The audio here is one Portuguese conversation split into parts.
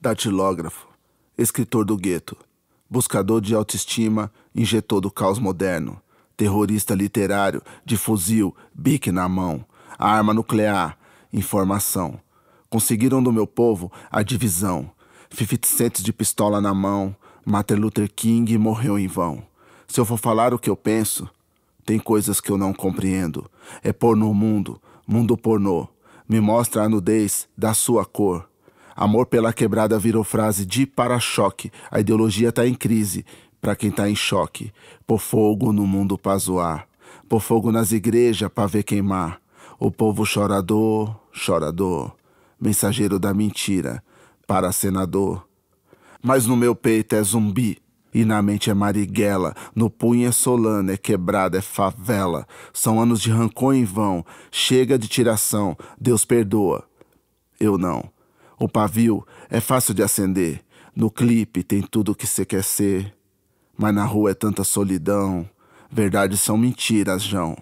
datilógrafo, escritor do gueto, buscador de autoestima, injetor do caos moderno, terrorista literário, de fuzil, bique na mão, arma nuclear, informação. Conseguiram do meu povo a divisão. 50 cents de pistola na mão, Martin Luther King morreu em vão. Se eu for falar o que eu penso, tem coisas que eu não compreendo. É porno mundo, mundo pornô. Me mostra a nudez da sua cor. Amor pela quebrada virou frase de para-choque. A ideologia tá em crise, para quem tá em choque. Por fogo no mundo zoar, Por fogo nas igrejas pra ver queimar. O povo chorador, chorador. Mensageiro da mentira, para senador. Mas no meu peito é zumbi. E na mente é Marighella, no punho é Solana, é quebrada, é favela. São anos de rancor em vão, chega de tiração, Deus perdoa. Eu não. O pavio é fácil de acender. No clipe tem tudo o que você quer ser. Mas na rua é tanta solidão. Verdades são mentiras, João.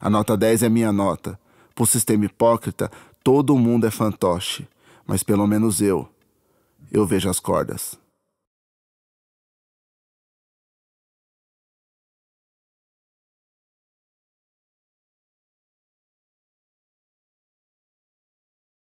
A nota 10 é minha nota. Por sistema hipócrita, todo mundo é fantoche. Mas pelo menos eu. Eu vejo as cordas.